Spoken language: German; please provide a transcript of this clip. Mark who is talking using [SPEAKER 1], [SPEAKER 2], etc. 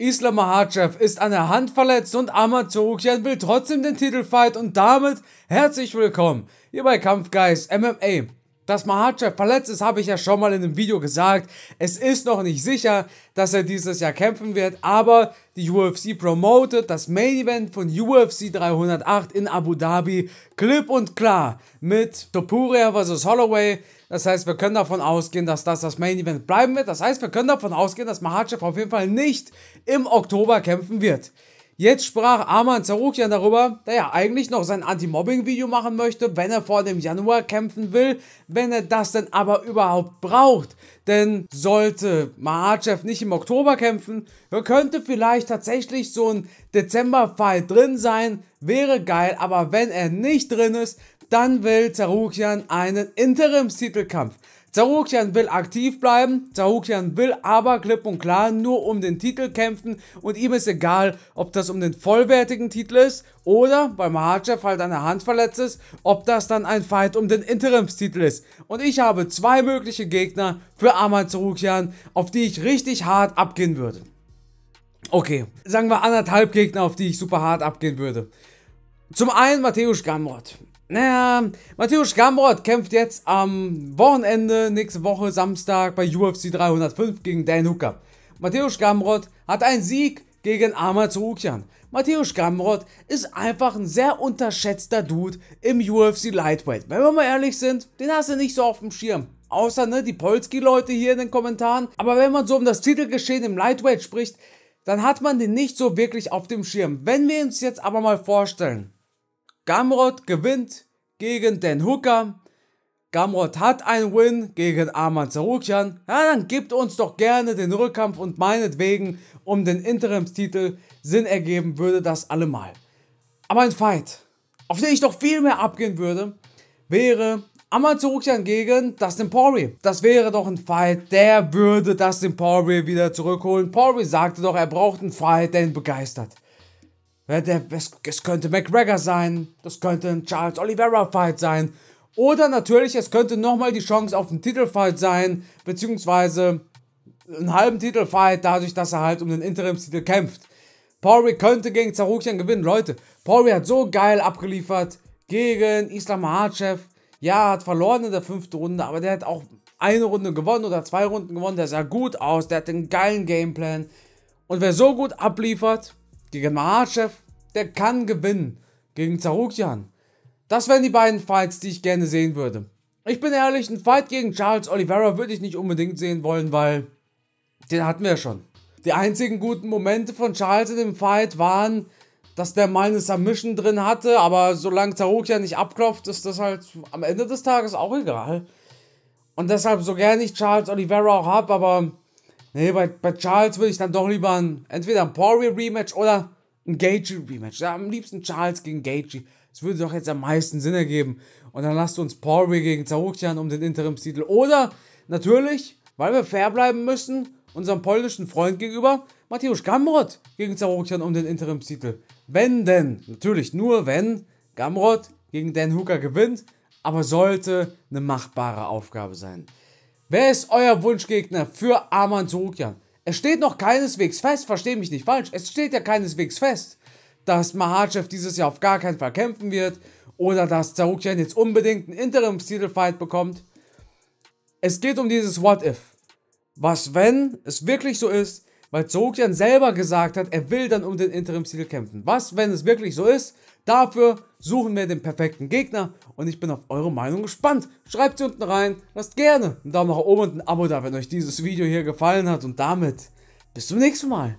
[SPEAKER 1] Islam Mahachev ist an der Hand verletzt und Ahmad Zorukian will trotzdem den Titelfight und damit herzlich willkommen hier bei Kampfgeist MMA. Dass Mahachev verletzt ist, habe ich ja schon mal in einem Video gesagt. Es ist noch nicht sicher, dass er dieses Jahr kämpfen wird, aber die UFC promotet das Main Event von UFC 308 in Abu Dhabi klipp und klar mit Topuria vs. Holloway. Das heißt, wir können davon ausgehen, dass das das Main Event bleiben wird. Das heißt, wir können davon ausgehen, dass Mahachev auf jeden Fall nicht im Oktober kämpfen wird. Jetzt sprach Arman Zarukian darüber, da er eigentlich noch sein Anti-Mobbing-Video machen möchte, wenn er vor dem Januar kämpfen will, wenn er das denn aber überhaupt braucht. Denn sollte Mahachev nicht im Oktober kämpfen, könnte vielleicht tatsächlich so ein Dezember-Fight drin sein, wäre geil, aber wenn er nicht drin ist, dann will Zarukian einen Interimstitelkampf. Sarukjan will aktiv bleiben, Sarukjan will aber klipp und klar nur um den Titel kämpfen und ihm ist egal, ob das um den vollwertigen Titel ist oder, weil Mahachev halt an der Hand verletzt ist, ob das dann ein Fight um den Interimstitel ist. Und ich habe zwei mögliche Gegner für Ahmad Sarukjan, auf die ich richtig hart abgehen würde. Okay, sagen wir anderthalb Gegner, auf die ich super hart abgehen würde. Zum einen Mateusz Gamrot. Naja, Matthäus Gamrod kämpft jetzt am Wochenende, nächste Woche Samstag bei UFC 305 gegen Dan Hooker. Matthäus Gamrod hat einen Sieg gegen Ahmad Zoukian. Matthäus Gamrod ist einfach ein sehr unterschätzter Dude im UFC Lightweight. Wenn wir mal ehrlich sind, den hast du nicht so auf dem Schirm. Außer ne, die Polski-Leute hier in den Kommentaren. Aber wenn man so um das Titelgeschehen im Lightweight spricht, dann hat man den nicht so wirklich auf dem Schirm. Wenn wir uns jetzt aber mal vorstellen, Gamrod gewinnt gegen den Hooker. Gamrod hat einen Win gegen Arman Sarukian. Ja, dann gibt uns doch gerne den Rückkampf und meinetwegen um den Interimstitel Sinn ergeben würde das allemal. Aber ein Fight, auf den ich doch viel mehr abgehen würde, wäre Arman Amazorukian gegen Dustin Poirier. Das wäre doch ein Fight, der würde Dustin Poirier wieder zurückholen. Poirier sagte doch, er braucht einen Fight, der ihn begeistert. Äh, es könnte McGregor sein, das könnte ein Charles Oliveira-Fight sein. Oder natürlich, es könnte nochmal die Chance auf einen Titelfight sein, beziehungsweise einen halben Titelfight, dadurch, dass er halt um den Interimstitel kämpft. Pori könnte gegen Zarukian gewinnen. Leute, Pori hat so geil abgeliefert gegen Islam Makhachev. Ja, hat verloren in der fünften Runde, aber der hat auch eine Runde gewonnen oder zwei Runden gewonnen. Der sah gut aus, der hat einen geilen Gameplan. Und wer so gut abliefert, gegen Mahachev, der kann gewinnen gegen Zarukian. Das wären die beiden Fights, die ich gerne sehen würde. Ich bin ehrlich, einen Fight gegen Charles Oliveira würde ich nicht unbedingt sehen wollen, weil den hatten wir ja schon. Die einzigen guten Momente von Charles in dem Fight waren, dass der mal eine Submission drin hatte, aber solange Zarukian nicht abklopft, ist das halt am Ende des Tages auch egal. Und deshalb, so gerne ich Charles Oliveira auch habe, aber Nee, bei, bei Charles würde ich dann doch lieber ein, entweder ein Poirier Rematch oder ein Gaethje Rematch. Ja, am liebsten Charles gegen Gaethje. Das würde doch jetzt am meisten Sinn ergeben. Und dann lasst uns Poirier gegen Zarukian um den Interimstitel. Oder natürlich, weil wir fair bleiben müssen, unserem polnischen Freund gegenüber, Matthäus Gamrod gegen Zarukian um den Interimstitel. Wenn denn, natürlich nur wenn Gamrod gegen Dan Hooker gewinnt, aber sollte eine machbare Aufgabe sein. Wer ist euer Wunschgegner für Arman Sorokjan? Es steht noch keineswegs fest, verstehe mich nicht falsch. Es steht ja keineswegs fest, dass Mahachev dieses Jahr auf gar keinen Fall kämpfen wird oder dass Zarukjan jetzt unbedingt einen Interimstitelfight bekommt. Es geht um dieses What If. Was, wenn es wirklich so ist, weil Zogian selber gesagt hat, er will dann um den Interimstitel kämpfen. Was, wenn es wirklich so ist? Dafür suchen wir den perfekten Gegner und ich bin auf eure Meinung gespannt. Schreibt sie unten rein, lasst gerne einen Daumen nach oben und ein Abo da, wenn euch dieses Video hier gefallen hat und damit bis zum nächsten Mal.